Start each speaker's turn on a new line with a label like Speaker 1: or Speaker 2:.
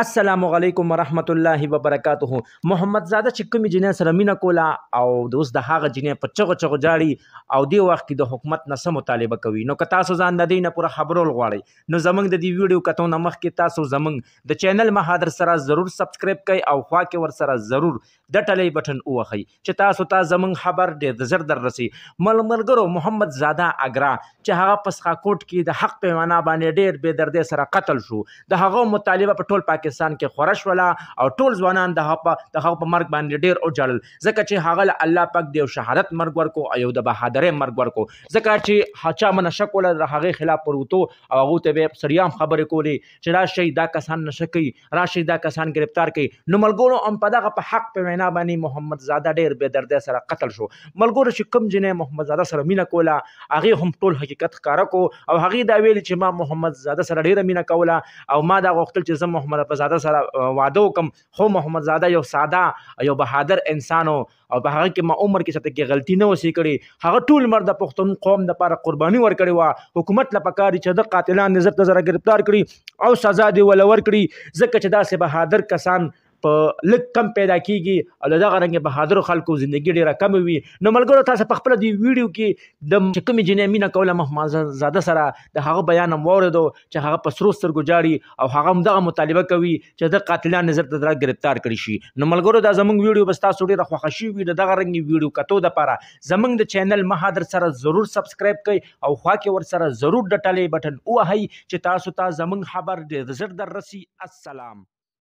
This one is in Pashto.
Speaker 1: السلام علیکم ورحمت الله وبرکاته محمد زاده چې کوم جنې سره مینا کولا او د اوس د هاغه جنې په چغو چغو جاړي او دی وخت کې د حکومت نه سم مطالبه کوي نو که تاسو ځان د دې نه پوره خبرول غواړئ نو زمنګ د دې ویډیو کتو نه مخکې تاسو زمنګ د چینل مهادر سره ضرور سبسکرایب کړئ او خوا کې ور سره ضرور د ټلې بٹن ووخی چې تاسو ته زمنګ خبر ډېر زر در رسي مل ملګرو محمد زاده اګرا چې هغه پسخه کوټ کې د حق پیمانه باندې ډېر بے دردې سره قتل شو د هغه مطالبه په ټول پاک پاکستان کې خورش ولا او ټول ځوانان د هغه د هغه په مرګ باندې ډیر او جړل ځکه چې هغه الله پاک دی شهادت مرګ ورکو او د بهادرې مرګ ورکو ځکه چې هچا من شکول د هغه خلاف پروتو او هغه ته به سریام خبرې کولې چې را شي دا کسان نشکی را شي دا کسان گرفتار کړي نو ملګرو هم په دغه په حق په وینا باندې محمد زاده ډیر به درد سره قتل شو ملګرو چې کم جنې محمد زاده سره مینا کوله هغه هم ټول حقیقت ښکارا کو او هغه دا ویل چې ما محمد زاده سره ډیره مینا کوله او ما دا غوښتل چې زه محمد په زاده سره واده وکم خو محمد زاده یو ساده یو بهادر انسان او په هغه کې ما عمر کې څه کې غلطي نه وسی کړي هغه ټول مرد پښتون قوم د لپاره قرباني ورکړي وا حکومت لپاره چې د قاتلان نظر ته زره گرفتار کړي او سزا دی ولور کړي ځکه چې داسې بهادر کسان په لک کم پیدا کیږي او دغه رنګ بهادر خلکو ژوندۍ ډیره کم وي نو ملګرو تاسو په خپل دی ویډیو کې د چکم جنې مینا کوله محمد زاده سره د هغه بیان موردو چې هغه په سرو سترګو جاړي او هغه دغه مطالبه کوي چې د قاتلان نظر ته درا گرفتار کړي شي نو ملګرو دا زمونږ ویډیو بس تاسو ډیره خوښ شي وي دغه رنګ ویډیو کتو د پاره زمونږ د چینل مهادر سره ضرور سبسکرایب کړئ او خوا کې ور سره ضرور د ټلې بٹن وهئ چې تاسو ته زمونږ خبر ډېر زر در رسي السلام